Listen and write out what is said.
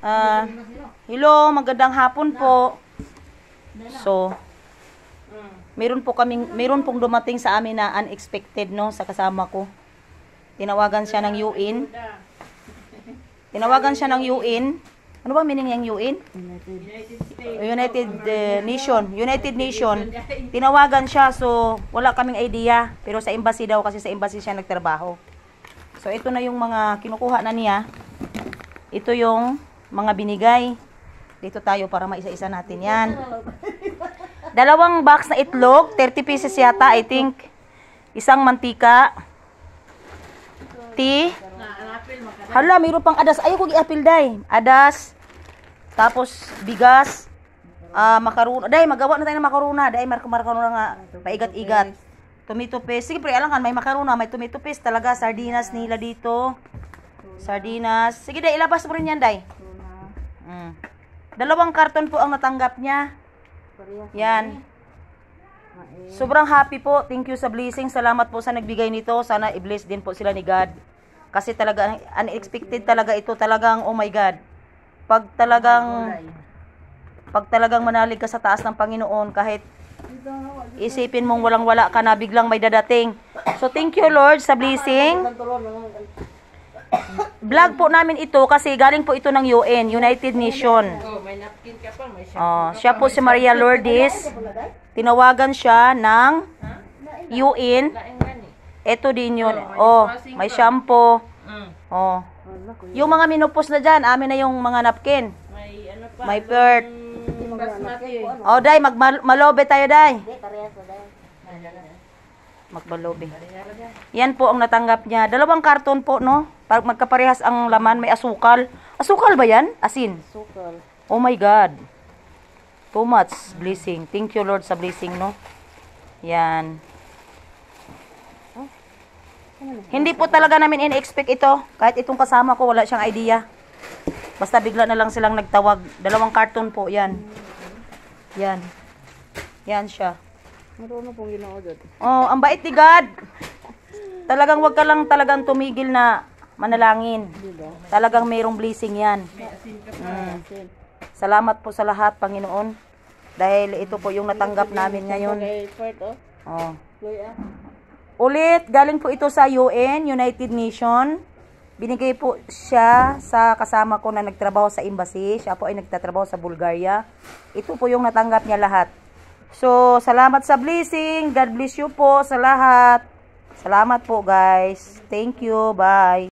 Uh, hello, magandang hapon po. So, meron po kaming meron pong dumating sa amin na unexpected no sa kasama ko. Tinawagan siya ng UN. Tinawagan siya ng UN. Ano ba meaning ng UN? United, United uh, Nation. United Nation. Tinawagan siya so wala kaming idea. Pero sa embassy daw kasi sa embassy siya nagtrabaho. So ito na yung mga kinukuha na niya. Ito yung mga binigay. Dito tayo para maisa-isa natin yan. Dalawang box na itlog, 30 pieces yata, I think. Isang mantika. Tea. Hala, mayroon pang adas. Ayaw ko gi-apple, day. Adas. Tapos, bigas. Uh, makaruna. Day, magawa na tayo ng makaruna. Day, makaruna nga. Paigat-igat. Tomato paste. Sige, pre, alam kan, may makaruna, may tomato paste talaga. Sardinas nila dito. Sardinas. Sige, day, ilabas mo rin yan, day. Mm. Dalawang karton po ang natanggap niya. Yan. Eh. Sobrang happy po. Thank you sa blessing. Salamat po sa nagbigay nito. Sana i-bless din po sila ni God. Kasi talaga, unexpected talaga ito. Talagang, oh my God. Pag talagang, pag talagang manalig ka sa taas ng Panginoon, kahit diba? isipin mong walang-wala ka na, biglang may dadating. So, thank you, Lord, sa blessing. Vlog po namin ito kasi galing po ito ng UN, United Nation. Oh, may napkin ka pa, may shampoo. Oh, siya po si Maria Lourdes. Tinawagan siya ng UN. Ito din yun. Oh, may shampoo. Oh. Yung mga minupos na dyan, amin na yung mga napkin. May ano pa? May pert. Oh, day, magmalobe tayo, day. Hindi, parehas na, day magbalobi. Yan po ang natanggap niya. Dalawang karton po, no? Para magkaparehas ang laman, may asukal. Asukal ba yan? Asin? Asukal. Oh my God. Too much blessing. Thank you, Lord, sa blessing, no? Yan. Hindi po talaga namin in-expect ito. Kahit itong kasama ko, wala siyang idea. Basta bigla na lang silang nagtawag. Dalawang karton po, yan. Yan. Yan siya. Marunong pong ginoo dyan. Oh, ang bait ni God. Talagang wag ka lang talagang tumigil na manalangin. Diba? Talagang mayroong blessing yan. Mm. Salamat po sa lahat, Panginoon. Dahil ito po yung natanggap namin ngayon. Oh. oh. Ulit, galing po ito sa UN, United Nation. Binigay po siya sa kasama ko na nagtrabaho sa embassy. Siya po ay nagtatrabaho sa Bulgaria. Ito po yung natanggap niya lahat. So, salamat sa blessing. God bless you po sa lahat. Salamat po guys. Thank you. Bye.